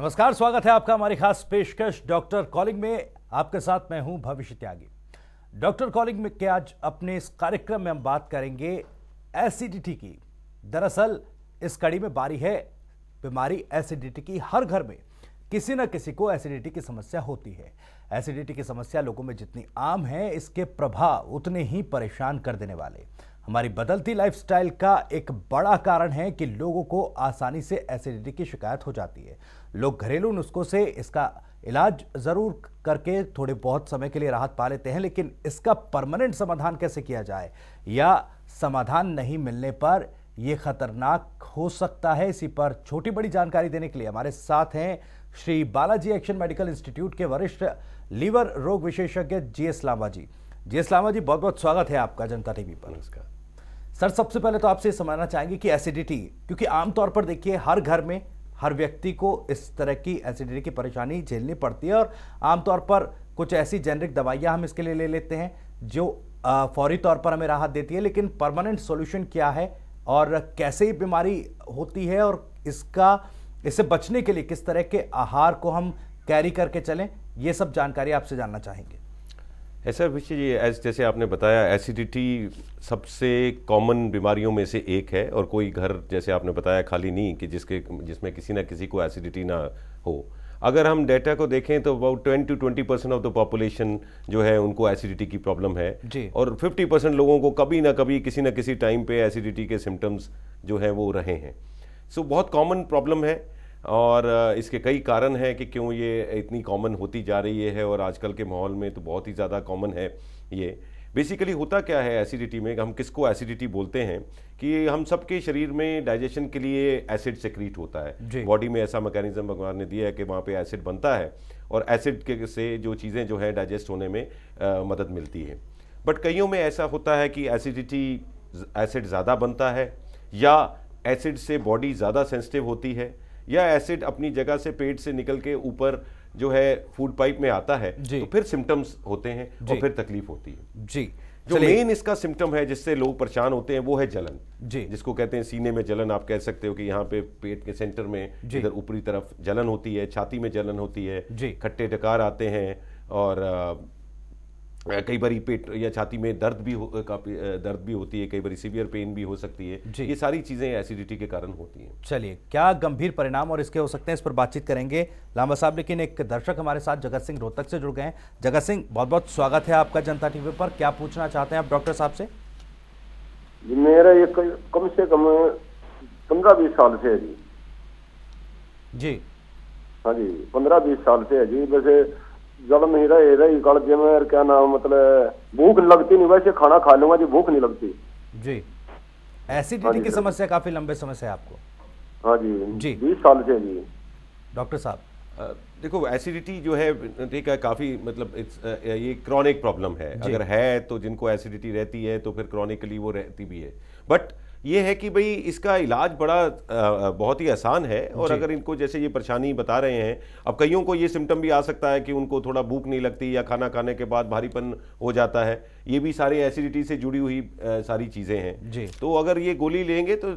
नमस्कार स्वागत है आपका हमारी खास पेशकश डॉक्टर कॉलिंग में आपके साथ मैं हूं भविष्य त्यागी डॉक्टर कॉलिंग में के आज अपने इस कार्यक्रम में हम बात करेंगे एसिडिटी की दरअसल इस कड़ी में बारी है बीमारी एसिडिटी की हर घर में किसी न किसी को एसिडिटी की समस्या होती है एसिडिटी की समस्या लोगों में जितनी आम है इसके प्रभाव उतने ही परेशान कर देने वाले हमारी बदलती लाइफस्टाइल का एक बड़ा कारण है कि लोगों को आसानी से एसिडिटी की शिकायत हो जाती है लोग घरेलू नुस्खों से इसका इलाज ज़रूर करके थोड़े बहुत समय के लिए राहत पा लेते हैं लेकिन इसका परमानेंट समाधान कैसे किया जाए या समाधान नहीं मिलने पर ये खतरनाक हो सकता है इसी पर छोटी बड़ी जानकारी देने के लिए हमारे साथ हैं Shri Balaji action medical institute के वरिष्ठ लीवर रोग विशेषज्ञ G S Lama ji G S Lama ji बहुत बहुत स्वागत है आपका जनता टीवी पर नमस्कार सर सबसे पहले तो आपसे समझना चाहेंगे कि एसिडिटी क्योंकि आमतौर पर देखिए हर घर में हर व्यक्ति को इस तरह की एसिडिटी की परेशानी झेलनी पड़ती है और आमतौर पर कुछ ऐसी जेनरिक दवाइयाँ हम इसके लिए ले लेते हैं जो फौरी तौर पर हमें राहत देती है लेकिन परमानेंट सोल्यूशन क्या है और कैसे बीमारी होती है और इसका इससे बचने के लिए किस तरह के आहार को हम कैरी करके चलें ये सब जानकारी आपसे जानना चाहेंगे ऐसा विषय जी एस जैसे आपने बताया एसिडिटी सबसे कॉमन बीमारियों में से एक है और कोई घर जैसे आपने बताया खाली नहीं कि जिसके जिसमें किसी ना किसी को एसिडिटी ना हो अगर हम डेटा को देखें तो about twenty two twenty percent of the population जो है उनको एसिडिटी की प्रॉब्लम है जी। और फिफ्टी परसेंट लोगों को कभी ना कभी किसी ना किसी टाइम पे एसिडिटी के सिम्टम्स जो है वो रहे हैं सो so, बहुत कॉमन प्रॉब्लम है और इसके कई कारण हैं कि क्यों ये इतनी कॉमन होती जा रही है और आजकल के माहौल में तो बहुत ही ज़्यादा कॉमन है ये बेसिकली होता क्या है एसिडिटी में हम किसको एसिडिटी बोलते हैं कि हम सबके शरीर में डाइजेशन के लिए एसिड सिक्रीट होता है बॉडी में ऐसा मैकेनिज्म भगवान ने दिया है कि वहाँ पे एसिड बनता है और एसिड के से जो चीज़ें जो है डाइजेस्ट होने में आ, मदद मिलती है बट कईयों में ऐसा होता है कि एसिडिटी एसिड ज़्यादा बनता है या एसिड से बॉडी ज़्यादा सेंसिटिव होती है या एसिड अपनी जगह से पेट से निकल के ऊपर जो है फूड पाइप में आता है तो फिर सिम्टम्स होते हैं और फिर तकलीफ होती है जी जो मेन इसका सिम्टम है जिससे लोग परेशान होते हैं वो है जलन जी जिसको कहते हैं सीने में जलन आप कह सकते हो कि यहाँ पे पेट के सेंटर में इधर ऊपरी तरफ जलन होती है छाती में जलन होती है खट्टे डकार आते हैं और कई बार पेट या छाती में दर्द भी काफी दर्द भी होती है कई बार सीवियर पेन भी हो सकती है ये सारी चीज़ें एसिडिटी के कारण होती हैं चलिए क्या गंभीर परिणाम और इसके हो सकते हैं इस पर बातचीत करेंगे लामा साहब लेकिन एक दर्शक हमारे साथ जगत सिंह रोहतक से जुड़ गए हैं जगत सिंह बहुत बहुत स्वागत है आपका जनता टीवी पर क्या पूछना चाहते हैं आप डॉक्टर साहब से मेरा ये कम से कम पंद्रह बीस साल से है जी जी हाँ जी पंद्रह बीस साल से है जी वैसे जलम ही रहे रही गल जिम क्या नाम मतलब भूख लगती नहीं वैसे खाना खा लूंगा जी भूख नहीं लगती जी एसिडिटी हाँ की समस्या काफी लंबे समय से आपको हाँ जी जी बीस साल से जी डॉक्टर साहब देखो एसिडिटी जो है ठीक है काफ़ी मतलब इट्स ये क्रॉनिक प्रॉब्लम है अगर है तो जिनको एसिडिटी रहती है तो फिर क्रॉनिकली वो रहती भी है बट ये है कि भाई इसका इलाज बड़ा बहुत ही आसान है और अगर इनको जैसे ये परेशानी बता रहे हैं अब कईयों को ये सिम्टम भी आ सकता है कि उनको थोड़ा भूख नहीं लगती या खाना खाने के बाद भारीपन हो जाता है ये भी सारे एसिडिटी से जुड़ी हुई आ, सारी चीज़ें हैं जी तो अगर ये गोली लेंगे तो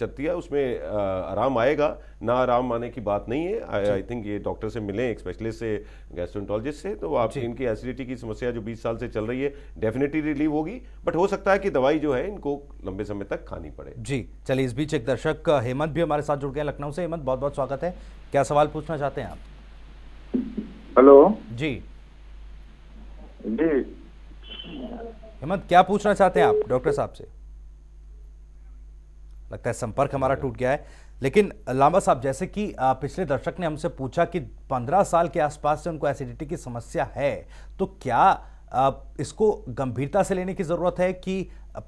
शक्तिया उसमें आ, आराम आएगा ना आराम आने की बात नहीं है आई थिंक ये डॉक्टर से मिलें एक स्पेशलिस्ट से गैस्ट्रोटोलॉजिस्ट से तो आप इनकी एसिडिटी की समस्या जो 20 साल से चल रही है डेफिनेटली रिलीव होगी बट हो सकता है कि दवाई जो है इनको लंबे समय तक खानी पड़े जी चलिए इस बीच एक दर्शक हेमंत भी हमारे साथ जुड़ गए लखनऊ से हेमंत बहुत बहुत स्वागत है क्या सवाल पूछना चाहते हैं आप हेलो जी जी हेमंत क्या पूछना चाहते हैं आप डॉक्टर साहब से लगता है संपर्क हमारा टूट गया है लेकिन लांबा साहब जैसे कि पिछले दर्शक ने हमसे पूछा कि 15 साल के आसपास से उनको एसिडिटी की समस्या है तो क्या इसको गंभीरता से लेने की ज़रूरत है कि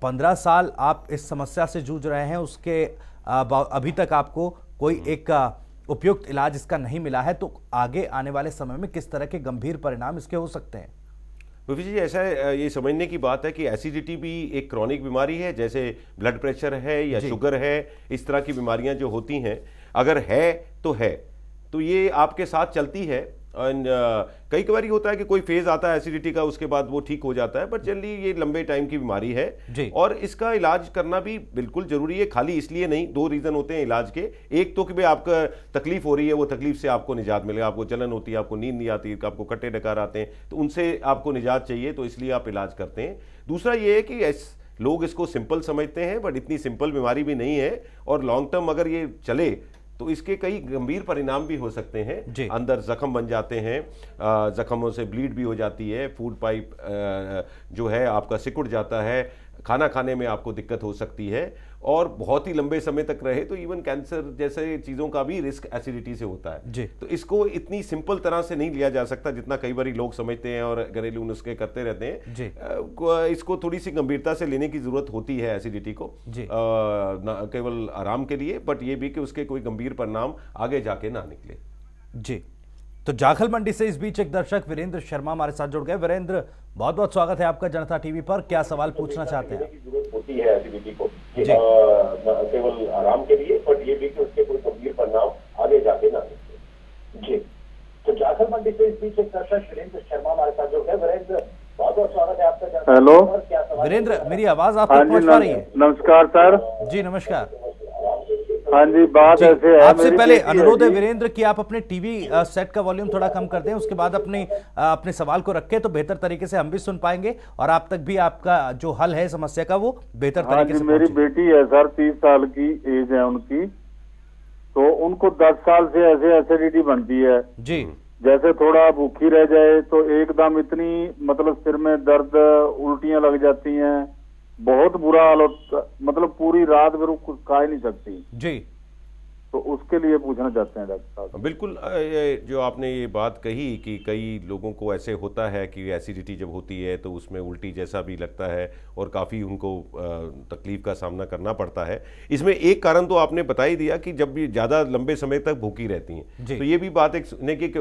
15 साल आप इस समस्या से जूझ रहे हैं उसके अभी तक आपको कोई हम्म। एक उपयुक्त इलाज इसका नहीं मिला है तो आगे आने वाले समय में किस तरह के गंभीर परिणाम इसके हो सकते हैं भविष्य जी ऐसा ये समझने की बात है कि एसिडिटी भी एक क्रॉनिक बीमारी है जैसे ब्लड प्रेशर है या शुगर है इस तरह की बीमारियां जो होती हैं अगर है तो है तो ये आपके साथ चलती है एंड uh, कई कबार ये होता है कि कोई फेज आता है एसिडिटी का उसके बाद वो ठीक हो जाता है बट जनरली ये लंबे टाइम की बीमारी है और इसका इलाज करना भी बिल्कुल जरूरी है खाली इसलिए नहीं दो रीजन होते हैं इलाज के एक तो कि भाई आपका तकलीफ हो रही है वो तकलीफ से आपको निजात मिलेगा आपको जलन होती है आपको नींद नहीं आती आपको कट्टे डकार आते हैं तो उनसे आपको निजात चाहिए तो इसलिए आप इलाज करते हैं दूसरा ये है कि लोग इसको सिंपल समझते हैं बट इतनी सिंपल बीमारी भी नहीं है और लॉन्ग टर्म अगर ये चले तो इसके कई गंभीर परिणाम भी हो सकते हैं अंदर जख्म बन जाते हैं जख्मों से ब्लीड भी हो जाती है फूड पाइप जो है आपका सिकुड़ जाता है खाना खाने में आपको दिक्कत हो सकती है और बहुत ही लंबे समय तक रहे तो इवन कैंसर जैसे चीज़ों का भी रिस्क एसिडिटी से होता है जी तो इसको इतनी सिंपल तरह से नहीं लिया जा सकता जितना कई बार लोग समझते हैं और घरेलू नुस्खे करते रहते हैं जी इसको थोड़ी सी गंभीरता से लेने की ज़रूरत होती है एसिडिटी को जी केवल आराम के लिए बट ये भी कि उसके कोई गंभीर परिणाम आगे जाके ना निकले जी तो जाखल मंडी से इस बीच एक दर्शक वीरेंद्र शर्मा हमारे साथ जुड़ गए वीरेंद्र बहुत बहुत स्वागत है आपका जनता टीवी पर क्या सवाल पूछना चाहते हैं आगे जी तो जाखल मंडी से इस बीच एक दर्शक वीरेंद्र शर्मा हमारे साथ जुड़ गए वीरेंद्र हेलो वीरेंद्र मेरी आवाज आप पहुंच पा रही है नमस्कार सर जी नमस्कार हाँ जी बात ऐसे है आपसे पहले अनुरोध है वीरेंद्र कि आप अपने टीवी सेट का वॉल्यूम थोड़ा कम कर दें उसके बाद अपने अपने सवाल को रखें तो बेहतर तरीके से हम भी सुन पाएंगे और आप तक भी आपका जो हल है समस्या का वो बेहतर हाँ तरीके से मेरी बेटी है सर तीस साल की एज है उनकी तो उनको दस साल से ऐसे एसिडिटी बनती है जी जैसे थोड़ा भूखी रह जाए तो एकदम इतनी मतलब सिर में दर्द उल्टियां लग जाती है बहुत बुरा हाल मतलब पूरी रात भर कुछ खा ही नहीं सकती जी तो उसके लिए पूछना चाहते हैं डॉक्टर साहब बिल्कुल जो आपने ये बात कही कि कई लोगों को ऐसे होता है कि एसिडिटी जब होती है तो उसमें उल्टी जैसा भी लगता है और काफ़ी उनको तकलीफ़ का सामना करना पड़ता है इसमें एक कारण तो आपने बता ही दिया कि जब भी ज़्यादा लंबे समय तक भूखी रहती हैं तो ये भी बात एक कि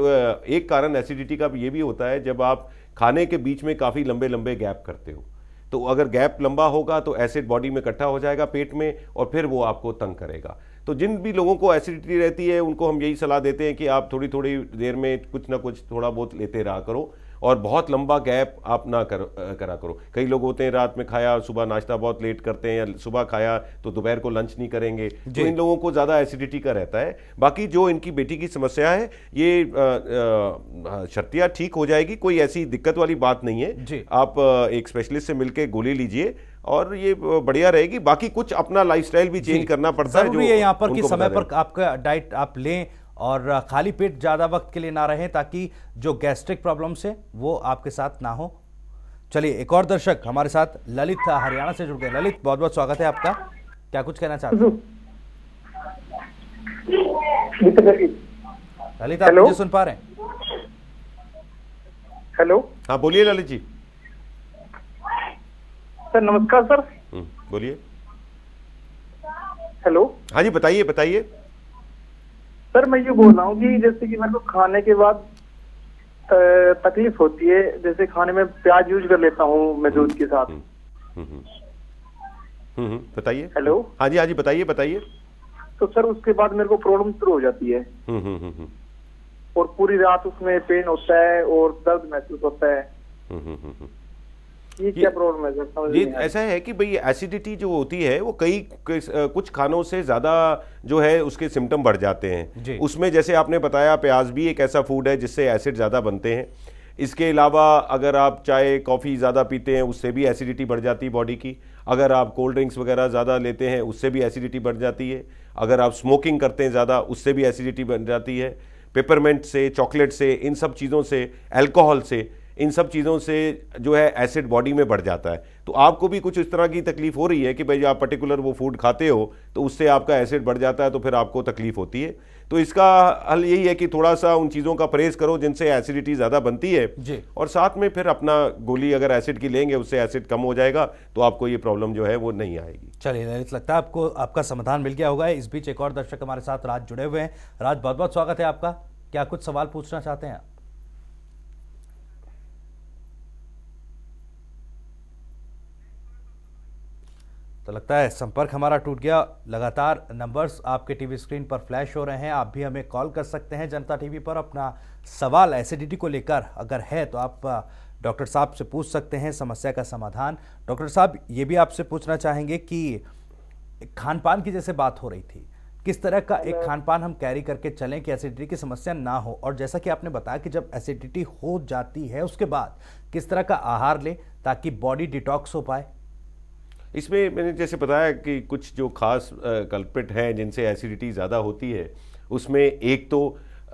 एक कारण एसिडिटी का ये भी होता है जब आप खाने के बीच में काफ़ी लंबे लंबे गैप करते हो तो अगर गैप लंबा होगा तो एसिड बॉडी में इकट्ठा हो जाएगा पेट में और फिर वो आपको तंग करेगा तो जिन भी लोगों को एसिडिटी रहती है उनको हम यही सलाह देते हैं कि आप थोड़ी थोड़ी देर में कुछ ना कुछ थोड़ा बहुत लेते रहा करो और बहुत लंबा गैप आप ना कर करा करो कई लोग होते हैं रात में खाया सुबह नाश्ता बहुत लेट करते हैं या सुबह खाया तो दोपहर को लंच नहीं करेंगे तो इन लोगों को ज़्यादा एसिडिटी का रहता है बाकी जो इनकी बेटी की समस्या है ये हाँ, शर्तियाँ ठीक हो जाएगी कोई ऐसी दिक्कत वाली बात नहीं है आप एक स्पेशलिस्ट से मिलकर गोली लीजिए और ये बढ़िया रहेगी बाकी कुछ अपना लाइफस्टाइल भी चेंज करना पड़ता है जो है यहाँ पर कि समय पर आपका डाइट आप लें और खाली पेट ज़्यादा वक्त के लिए ना रहें ताकि जो गैस्ट्रिक प्रॉब्लम्स है वो आपके साथ ना हो चलिए एक और दर्शक हमारे साथ ललित हरियाणा से जुड़ गए ललित बहुत बहुत स्वागत है आपका क्या कुछ कहना चाहते हैं ललित आप मुझे सुन पा रहे हैं हेलो हाँ बोलिए ललित जी सर नमस्कार सर हम्म, बोलिए हेलो हाँ जी बताइए बताइए सर मैं ये बोल रहा हूँ कि जैसे कि मेरे को खाने के बाद तकलीफ होती है जैसे खाने में प्याज यूज कर लेता हूँ मैं दूध के साथ हम्म, हम्म, हम्म, बताइए हेलो हाँ जी हाँ जी बताइए बताइए तो सर उसके बाद मेरे को प्रॉब्लम शुरू हो जाती है और पूरी रात उसमें पेन होता है और दर्द महसूस होता है ये क्या प्रॉब्लम है जी ऐसा है कि भाई एसिडिटी जो होती है वो कई कुछ खानों से ज़्यादा जो है उसके सिम्टम बढ़ जाते हैं उसमें जैसे आपने बताया प्याज भी एक ऐसा फूड है जिससे एसिड ज़्यादा बनते हैं इसके अलावा अगर आप चाय कॉफ़ी ज़्यादा पीते हैं उससे भी एसिडिटी बढ़ जाती है बॉडी की अगर आप कोल्ड ड्रिंक्स वगैरह ज़्यादा लेते हैं उससे भी एसिडिटी बढ़ जाती है अगर आप स्मोकिंग करते हैं ज़्यादा उससे भी एसिडिटी बढ़ जाती है पेपरमेंट से चॉकलेट से इन सब चीज़ों से अल्कोहल से इन सब चीज़ों से जो है एसिड बॉडी में बढ़ जाता है तो आपको भी कुछ इस तरह की तकलीफ हो रही है कि भाई आप पर्टिकुलर वो फूड खाते हो तो उससे आपका एसिड बढ़ जाता है तो फिर आपको तकलीफ होती है तो इसका हल यही है कि थोड़ा सा उन चीज़ों का परहेज करो जिनसे एसिडिटी ज़्यादा बनती है और साथ में फिर अपना गोली अगर एसिड की लेंगे उससे एसिड कम हो जाएगा तो आपको ये प्रॉब्लम जो है वो नहीं आएगी चलिए ललित लगता है आपको आपका समाधान मिल गया होगा इस बीच एक और दर्शक हमारे साथ राज जुड़े हुए हैं राज बहुत बहुत स्वागत है आपका क्या कुछ सवाल पूछना चाहते हैं आप तो लगता है संपर्क हमारा टूट गया लगातार नंबर्स आपके टीवी स्क्रीन पर फ्लैश हो रहे हैं आप भी हमें कॉल कर सकते हैं जनता टीवी पर अपना सवाल एसिडिटी को लेकर अगर है तो आप डॉक्टर साहब से पूछ सकते हैं समस्या का समाधान डॉक्टर साहब ये भी आपसे पूछना चाहेंगे कि खान पान की जैसे बात हो रही थी किस तरह का एक खान पान हम कैरी करके चलें कि एसिडिटी की समस्या ना हो और जैसा कि आपने बताया कि जब एसिडिटी हो जाती है उसके बाद किस तरह का आहार लें ताकि बॉडी डिटॉक्स हो पाए इसमें मैंने जैसे बताया कि कुछ जो खास कल्पिट हैं जिनसे एसिडिटी ज़्यादा होती है उसमें एक तो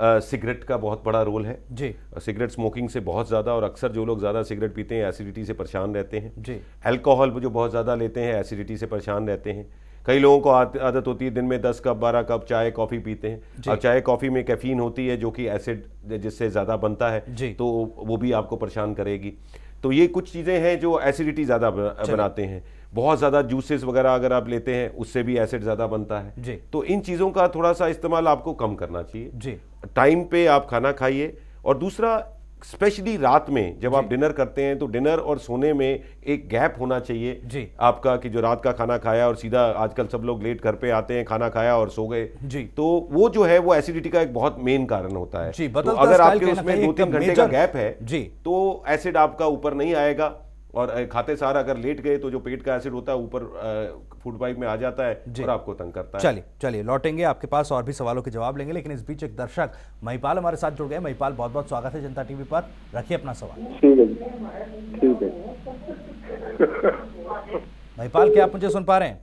सिगरेट का बहुत बड़ा रोल है जी सिगरेट स्मोकिंग से बहुत ज़्यादा और अक्सर जो लोग ज़्यादा सिगरेट पीते हैं एसिडिटी से परेशान रहते हैं जी अल्कोहल जो बहुत ज़्यादा लेते हैं एसिडिटी से परेशान रहते हैं कई लोगों को आदत होती है दिन में दस कप बारह कप चाय कॉफ़ी पीते हैं और चाय कॉफ़ी में कैफीन होती है जो कि एसिड जिससे ज़्यादा बनता है तो वो भी आपको परेशान करेगी तो ये कुछ चीज़ें हैं जो एसिडिटी ज़्यादा बनाते हैं बहुत ज़्यादा जूसेस वगैरह अगर आप लेते हैं उससे भी एसिड ज़्यादा बनता है जी तो इन चीज़ों का थोड़ा सा इस्तेमाल आपको कम करना चाहिए जी टाइम पे आप खाना खाइए और दूसरा स्पेशली रात में जब आप डिनर करते हैं तो डिनर और सोने में एक गैप होना चाहिए जी आपका कि जो रात का खाना खाया और सीधा आजकल सब लोग लेट घर पे आते हैं खाना खाया और सो गए जी तो वो जो है वो एसिडिटी का एक बहुत मेन कारण होता है जी, तो अगर आपके उसमें दो तीन घंटे का गैप है जी तो एसिड आपका ऊपर नहीं आएगा और खाते सार अगर लेट गए तो जो पेट का एसिड होता है ऊपर फूड पाइप में आ जाता है और आपको तंग करता है चलिए चलिए लौटेंगे आपके पास और भी सवालों के जवाब लेंगे लेकिन इस बीच एक दर्शक महिपाल हमारे साथ जुड़ गए महिपाल बहुत बहुत स्वागत है जनता टीवी पर रखिए अपना सवाल ठीक है है महिपाल क्या आप मुझे सुन पा रहे हैं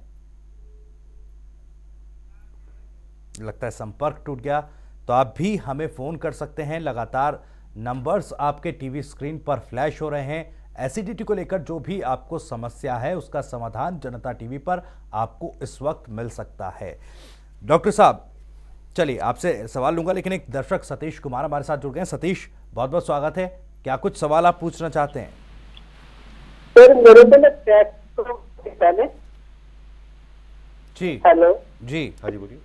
लगता है संपर्क टूट गया तो आप भी हमें फोन कर सकते हैं लगातार नंबर्स आपके टीवी स्क्रीन पर फ्लैश हो रहे हैं एसिडिटी को लेकर जो भी आपको समस्या है उसका समाधान जनता टीवी पर आपको इस वक्त मिल सकता है डॉक्टर साहब चलिए आपसे सवाल लूंगा लेकिन एक दर्शक सतीश कुमार हमारे साथ जुड़ गए सतीश बहुत बहुत स्वागत है क्या कुछ सवाल आप पूछना चाहते हैं सर मेरे तो पहले जी हेलो जी हाँ जी बोलिए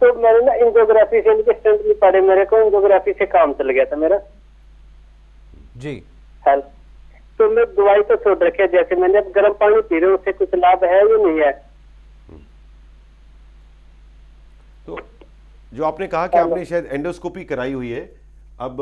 तो मैंने ना इंकोग्राफी से इनके स्टंट भी पढ़े मेरे को इंकोग्राफी से काम चल गया था मेरा जी हेलो तो मैं दवाई तो छोड़ रखे जैसे मैंने गर्म पानी पी रहे उससे कुछ लाभ है या नहीं है तो जो आपने कहा कि आपने शायद एंडोस्कोपी कराई हुई है अब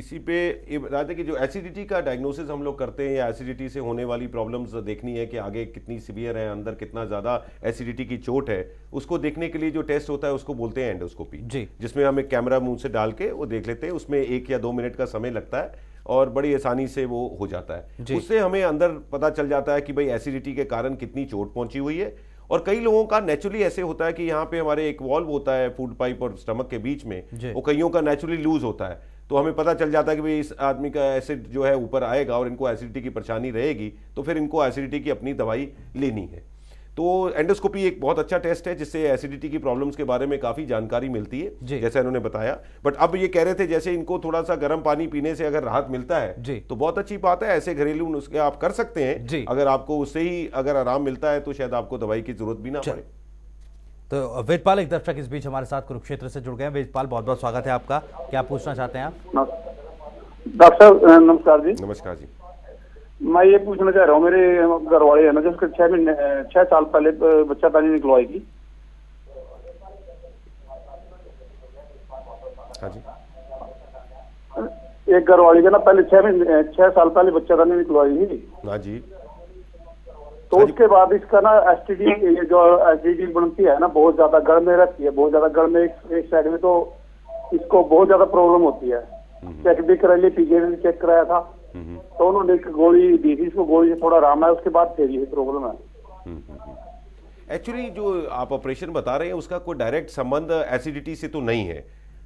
इसी पे ये बताते कि जो एसिडिटी का डायग्नोसिस हम लोग करते हैं या एसिडिटी से होने वाली प्रॉब्लम्स देखनी है कि आगे कितनी सीवियर है अंदर कितना ज़्यादा एसिडिटी की चोट है उसको देखने के लिए जो टेस्ट होता है उसको बोलते हैं एंडोस्कोपी जी जिसमें हम एक कैमरा मुंह से डाल के वो देख लेते हैं उसमें एक या दो मिनट का समय लगता है और बड़ी आसानी से वो हो जाता है उससे हमें अंदर पता चल जाता है कि भाई एसिडिटी के कारण कितनी चोट पहुंची हुई है और कई लोगों का नेचुरली ऐसे होता है कि यहाँ पे हमारे एक वॉल्व होता है फूड पाइप और स्टमक के बीच में वो कईयों का नेचुरली लूज होता है तो हमें पता चल जाता है कि भाई इस आदमी का एसिड जो है ऊपर आएगा और इनको एसिडिटी की परेशानी रहेगी तो फिर इनको एसिडिटी की अपनी दवाई लेनी है तो एंडोस्कोपी एक बहुत अच्छा टेस्ट है जिससे एसिडिटी की प्रॉब्लम्स के बारे में काफ़ी जानकारी मिलती है जैसे इन्होंने बताया बट अब ये कह रहे थे जैसे इनको थोड़ा सा गर्म पानी पीने से अगर राहत मिलता है तो बहुत अच्छी बात है ऐसे घरेलू नुस्खे आप कर सकते हैं अगर आपको उससे ही अगर आराम मिलता है तो शायद आपको दवाई की जरूरत भी ना पड़े तो वेदपाल एक दर्शक इस बीच हमारे साथ कुरुक्षेत्र से जुड़ गए हैं वेदपाल बहुत बहुत स्वागत है आपका क्या पूछना चाहते हैं आप डॉक्टर नमस्कार जी नमस्कार जी मैं ये पूछना चाह रहा हूँ मेरे घर वाले है ना उसके छह महीने छह साल पहले बच्चा पहले निकलवाएगी हाँ एक घर वाली का ना पहले छह महीने छह साल पहले बच्चा दानी निकलवाई थी हाँ जी तो हाँ उसके बाद इसका ना एस डी जो एस बनती है ना बहुत ज्यादा घर में रहती है बहुत ज्यादा घर में एक, एक साइड में तो इसको बहुत ज्यादा प्रॉब्लम होती है चेक हम्म। भी कराइए पीजे ने चेक कराया था तो उन्होंने एक गोली दी थी इसको गोली से थोड़ा आराम है उसके बाद फिर ये प्रॉब्लम है एक्चुअली जो आप ऑपरेशन बता रहे हैं उसका कोई डायरेक्ट संबंध एसिडिटी से तो नहीं है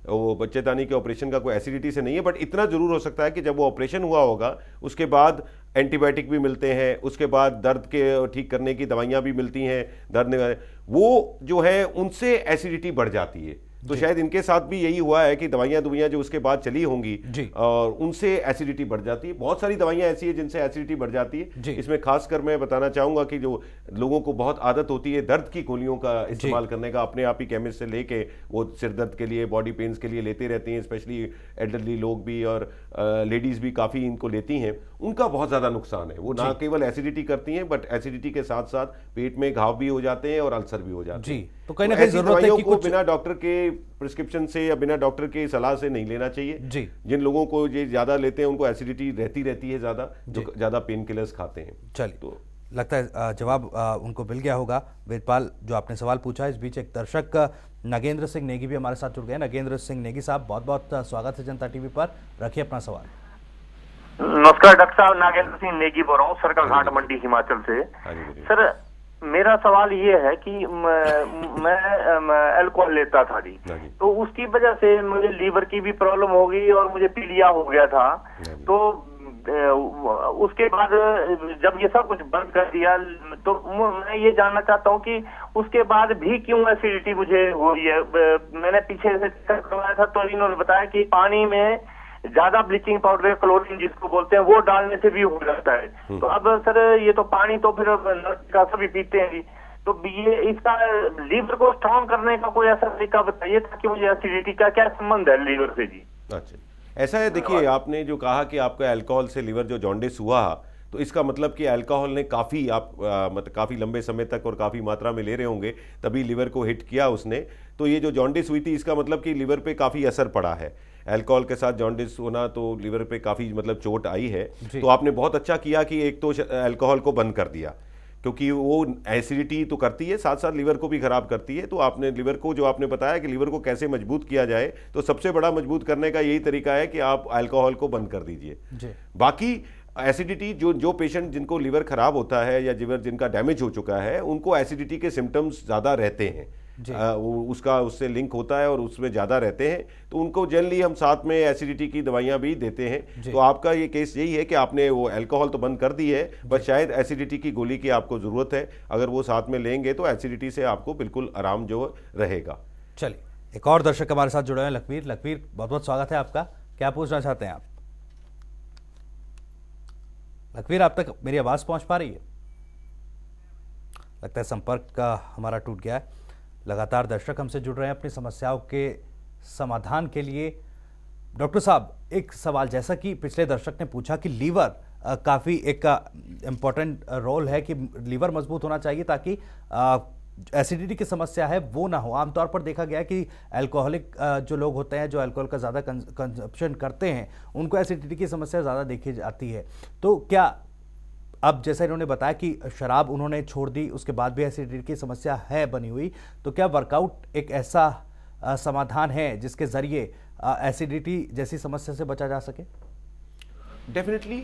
वो बच्चेदानी के ऑपरेशन का कोई एसिडिटी से नहीं है बट इतना ज़रूर हो सकता है कि जब वो ऑपरेशन हुआ होगा उसके बाद एंटीबायोटिक भी मिलते हैं उसके बाद दर्द के ठीक करने की दवाइयाँ भी मिलती हैं दर्द वो जो है उनसे एसिडिटी बढ़ जाती है तो शायद इनके साथ भी यही हुआ है कि दवाइयाँ दवाइयां जो उसके बाद चली होंगी और उनसे एसिडिटी बढ़ जाती है बहुत सारी दवाइयाँ ऐसी है जिनसे एसिडिटी बढ़ जाती है इसमें खासकर मैं बताना चाहूंगा कि जो लोगों को बहुत आदत होती है दर्द की गोलियों का इस्तेमाल करने का अपने आप ही केमिस्ट से लेके वो सिर दर्द के लिए बॉडी पेन्स के लिए लेते रहती हैं स्पेशली एल्डरली लोग भी और लेडीज़ भी काफ़ी इनको लेती हैं उनका बहुत ज़्यादा नुकसान है वो ना केवल एसिडिटी करती हैं बट एसिडिटी के साथ साथ पेट में घाव भी हो जाते हैं और अल्सर भी हो जाते हैं तो कहीं ना कहीं जरूरत है कि कुछ बिना डॉक्टर के प्रिस्क्रिप्शन से या बिना डॉक्टर के सलाह से नहीं लेना चाहिए जी जिन लोगों को ये ज्यादा लेते हैं उनको एसिडिटी रहती रहती है ज्यादा जो ज्यादा पेन किलर्स खाते हैं चलिए तो लगता है जवाब उनको मिल गया होगा वेदपाल जो आपने सवाल पूछा इस बीच एक दर्शक नगेंद्र सिंह नेगी भी हमारे साथ जुड़ गए नगेंद्र सिंह नेगी साहब बहुत बहुत स्वागत है जनता टीवी पर रखिए अपना सवाल नमस्कार डॉक्टर साहब नागेंद्र सिंह नेगी बोल रहा हूँ सर का हाँ घाट मंडी हिमाचल से हाँ सर मेरा सवाल ये है कि मैं एल्कोहल लेता था हाँ जी तो उसकी वजह से मुझे लीवर की भी प्रॉब्लम हो गई और मुझे पीलिया हो गया था हाँ तो उसके बाद जब ये सब कुछ बंद कर दिया तो मैं ये जानना चाहता हूँ कि उसके बाद भी क्यों एसिडिटी मुझे हो रही है मैंने पीछे से चेकअप करवाया था तो इन्होंने बताया कि पानी में ज्यादा ब्लीचिंग पाउडर क्लोरीन जिसको बोलते हैं वो डालने से भी हो जाता है हम्म। तो अब सर ये तो पानी तो फिर का सभी पीते हैं जी तो ये इसका लीवर को स्ट्रॉन्ग करने का कोई ऐसा तरीका बताइए ताकि मुझे एसिडिटी का क्या संबंध है लीवर से जी अच्छा ऐसा है देखिए आपने जो कहा कि आपका अल्कोहल से लीवर जो जॉन्डिस हुआ तो इसका मतलब कि अल्कोहल ने काफ़ी आप मतलब काफ़ी लंबे समय तक और काफ़ी मात्रा में ले रहे होंगे तभी लीवर को हिट किया उसने तो ये जो जॉन्डिस हुई थी इसका मतलब कि लीवर पे काफ़ी असर पड़ा है अल्कोहल के साथ जॉन्डिस होना तो लीवर पे काफ़ी मतलब चोट आई है तो आपने बहुत अच्छा किया कि एक तो अल्कोहल को बंद कर दिया क्योंकि वो एसिडिटी तो करती है साथ साथ लीवर को भी ख़राब करती है तो आपने लीवर को जो आपने बताया कि लीवर को कैसे मजबूत किया जाए तो सबसे बड़ा मजबूत करने का यही तरीका है कि आप अल्कोहल को बंद कर दीजिए बाकी एसिडिटी जो जो पेशेंट जिनको लीवर खराब होता है या लीवर जिनका डैमेज हो चुका है उनको एसिडिटी के सिम्टम्स ज़्यादा रहते हैं आ, उसका उससे लिंक होता है और उसमें ज़्यादा रहते हैं तो उनको जनरली हम साथ में एसिडिटी की दवाइयाँ भी देते हैं तो आपका ये केस यही है कि आपने वो अल्कोहल तो बंद कर दी है बस शायद एसिडिटी की गोली की आपको ज़रूरत है अगर वो साथ में लेंगे तो एसिडिटी से आपको बिल्कुल आराम जो रहेगा चलिए एक और दर्शक हमारे साथ जुड़े हैं लखवीर लखवीर बहुत बहुत स्वागत है आपका क्या पूछना चाहते हैं आप लखवीर आप तक मेरी आवाज़ पहुंच पा रही है लगता है संपर्क का हमारा टूट गया है लगातार दर्शक हमसे जुड़ रहे हैं अपनी समस्याओं के समाधान के लिए डॉक्टर साहब एक सवाल जैसा कि पिछले दर्शक ने पूछा कि लीवर काफ़ी एक इम्पॉर्टेंट रोल है कि लीवर मजबूत होना चाहिए ताकि एसिडिटी की समस्या है वो ना हो आमतौर पर देखा गया कि अल्कोहलिक जो लोग होते हैं जो अल्कोहल का ज़्यादा कंजप्शन करते हैं उनको एसिडिटी की समस्या ज़्यादा देखी जाती है तो क्या अब जैसा इन्होंने बताया कि शराब उन्होंने छोड़ दी उसके बाद भी एसिडिटी की समस्या है बनी हुई तो क्या वर्कआउट एक ऐसा समाधान है जिसके ज़रिए एसिडिटी जैसी समस्या से बचा जा सके डेफिनेटली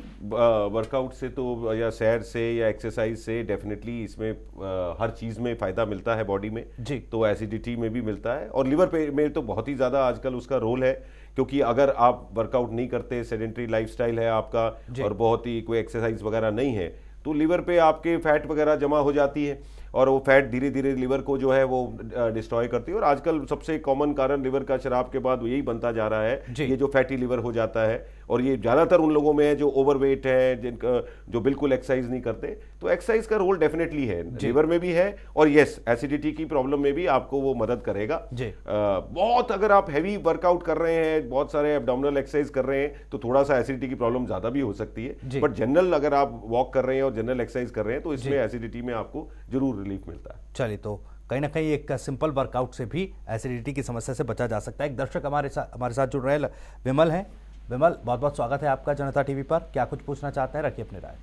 वर्कआउट से तो या सैर से या एक्सरसाइज से डेफिनेटली इसमें आ, हर चीज़ में फ़ायदा मिलता है बॉडी में जी तो एसिडिटी में भी मिलता है और लिवर पे में तो बहुत ही ज़्यादा आजकल उसका रोल है क्योंकि अगर आप वर्कआउट नहीं करते सेडेंट्री लाइफस्टाइल है आपका और बहुत ही कोई एक्सरसाइज वगैरह नहीं है तो लीवर पे आपके फैट वगैरह जमा हो जाती है और वो फैट धीरे धीरे लीवर को जो है वो डिस्ट्रॉय करती है और आजकल सबसे कॉमन कारण लिवर का शराब के बाद यही बनता जा रहा है ये जो फैटी लिवर हो जाता है और ये ज़्यादातर उन लोगों में है जो ओवरवेट है जिनका जो बिल्कुल एक्सरसाइज नहीं करते तो एक्सरसाइज का रोल डेफिनेटली है लीवर में भी है और येस एसिडिटी की प्रॉब्लम में भी आपको वो मदद करेगा जी बहुत अगर आप हैवी वर्कआउट कर रहे हैं बहुत सारे एबडामिनल एक्सरसाइज कर रहे हैं तो थोड़ा सा एसिडिटी की प्रॉब्लम ज़्यादा भी हो सकती है बट जनरल अगर आप वॉक कर रहे हैं और जनरल एक्सरसाइज कर रहे हैं तो इसमें एसिडिटी में आपको जरूर रिलीफ मिलता है चलिए तो कहीं ना कहीं एक सिंपल वर्कआउट से भी एसिडिटी की समस्या से बचा जा सकता है एक दर्शक हमारे साथ हमारे साथ जुड़ रहे विमल हैं विमल बहुत बहुत स्वागत है आपका जनता टीवी पर क्या कुछ पूछना चाहते हैं रखिए अपने राय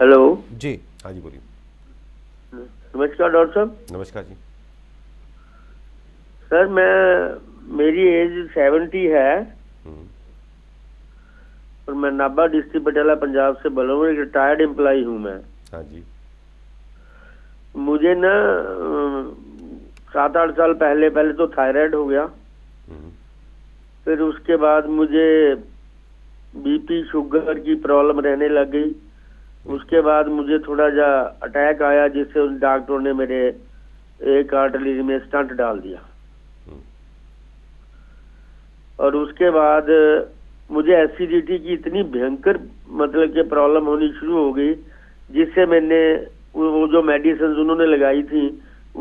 हेलो जी हाँ जी बोलिए नमस्कार डॉक्टर साहब नमस्कार जी सर मैं मेरी एज सेवेंटी है हम्म। और मैं नाबा डिस्ट्रिक्ट पटियाला पंजाब से बोल रिटायर्ड एम्प्लॉय हूँ मैं हाँ जी मुझे ना सात आठ साल पहले पहले तो थायराइड हो गया हम्म। फिर उसके बाद मुझे बीपी शुगर की प्रॉब्लम रहने लग गई उसके बाद मुझे थोड़ा जा अटैक आया जिससे उस डॉक्टर ने मेरे एक आर्टरी में स्टंट डाल दिया हम्म। और उसके बाद मुझे एसिडिटी की इतनी भयंकर मतलब के प्रॉब्लम होनी शुरू हो गई जिससे मैंने वो जो मेडिसिन उन्होंने लगाई थी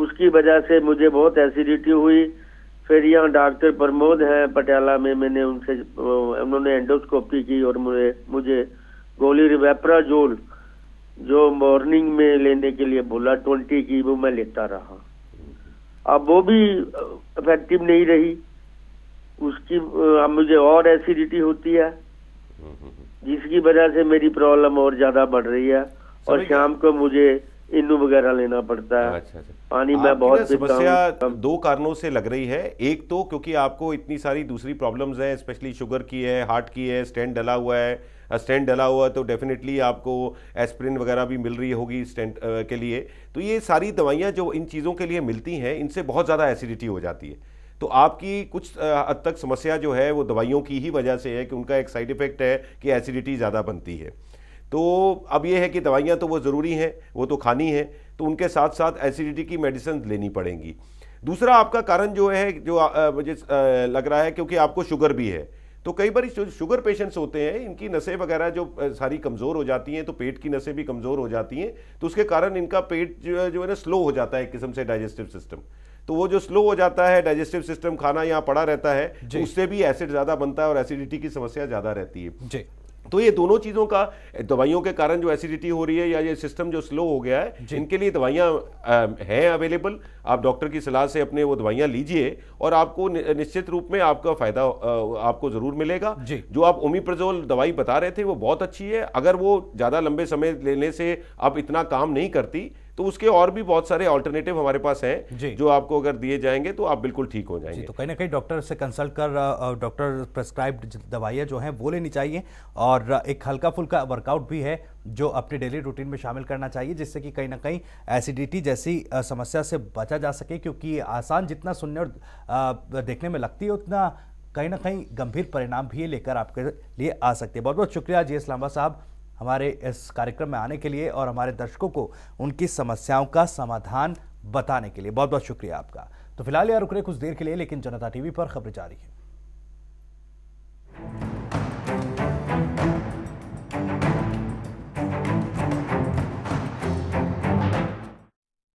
उसकी वजह से मुझे बहुत एसिडिटी हुई फिर यहाँ डॉक्टर प्रमोद हैं पटियाला में मैंने उनसे उन्होंने एंडोस्कोपी की और मुझे मुझे गोली वेप्राजोल जो मॉर्निंग में लेने के लिए बोला ट्वेंटी की वो मैं लेता रहा अब वो भी इफेक्टिव नहीं रही उसकी अब मुझे और एसिडिटी होती है हम्म, हम्म, हम्म। जिसकी वजह से मेरी प्रॉब्लम और ज़्यादा बढ़ रही है और शाम को मुझे इनू वगैरह लेना पड़ता है अच्छा अच्छा पानी में बहुत समस्या दो कारणों से लग रही है एक तो क्योंकि आपको इतनी सारी दूसरी प्रॉब्लम्स हैं स्पेशली शुगर की है हार्ट की है स्टैंड डला हुआ है स्टेंट डला हुआ तो डेफिनेटली आपको एस्प्रिन वगैरह भी मिल रही होगी स्टेंट के लिए तो ये सारी दवाइयाँ जो इन चीज़ों के लिए मिलती हैं इनसे बहुत ज़्यादा एसिडिटी हो जाती है तो आपकी कुछ हद तक समस्या जो है वो दवाइयों की ही वजह से है कि उनका एक साइड इफेक्ट है कि एसिडिटी ज़्यादा बनती है तो अब ये है कि दवाइयाँ तो वो ज़रूरी हैं वो तो खानी है तो उनके साथ साथ एसिडिटी की मेडिसिन लेनी पड़ेंगी दूसरा आपका कारण जो है जो मुझे लग रहा है क्योंकि आपको शुगर भी है तो कई बार जो शुगर पेशेंट्स होते हैं इनकी नसें वगैरह जो सारी कमज़ोर हो जाती हैं तो पेट की नसें भी कमज़ोर हो जाती हैं तो उसके कारण इनका पेट जो है ना स्लो हो जाता है एक किस्म से डाइजेस्टिव सिस्टम तो वो जो स्लो हो जाता है डाइजेस्टिव सिस्टम खाना यहाँ पड़ा रहता है तो उससे भी एसिड ज़्यादा बनता है और एसिडिटी की समस्या ज़्यादा रहती है तो ये दोनों चीज़ों का दवाइयों के कारण जो एसिडिटी हो रही है या ये सिस्टम जो स्लो हो गया है जिनके लिए दवाइयाँ हैं अवेलेबल आप डॉक्टर की सलाह से अपने वो दवाइयाँ लीजिए और आपको निश्चित रूप में आपका फ़ायदा आपको ज़रूर मिलेगा जो आप ओमिप्रजोल दवाई बता रहे थे वो बहुत अच्छी है अगर वो ज़्यादा लंबे समय लेने से आप इतना काम नहीं करती तो उसके और भी बहुत सारे ऑल्टरनेटिव हमारे पास हैं जो आपको अगर दिए जाएंगे तो आप बिल्कुल ठीक हो जाएंगे तो कहीं ना कहीं डॉक्टर से कंसल्ट कर डॉक्टर प्रेस्क्राइब दवाइयाँ जो हैं वो लेनी चाहिए और एक हल्का फुल्का वर्कआउट भी है जो अपने डेली रूटीन में शामिल करना चाहिए जिससे कि कहीं ना कहीं एसिडिटी जैसी समस्या से बचा जा सके क्योंकि आसान जितना सुनने और देखने में लगती है उतना कहीं ना कहीं गंभीर परिणाम भी लेकर आपके लिए आ सकते हैं बहुत बहुत शुक्रिया जी इस्लामा साहब हमारे इस कार्यक्रम में आने के लिए और हमारे दर्शकों को उनकी समस्याओं का समाधान बताने के लिए बहुत बहुत शुक्रिया आपका तो फिलहाल यार रुक रहे कुछ देर के लिए लेकिन जनता टीवी पर खबरें जारी है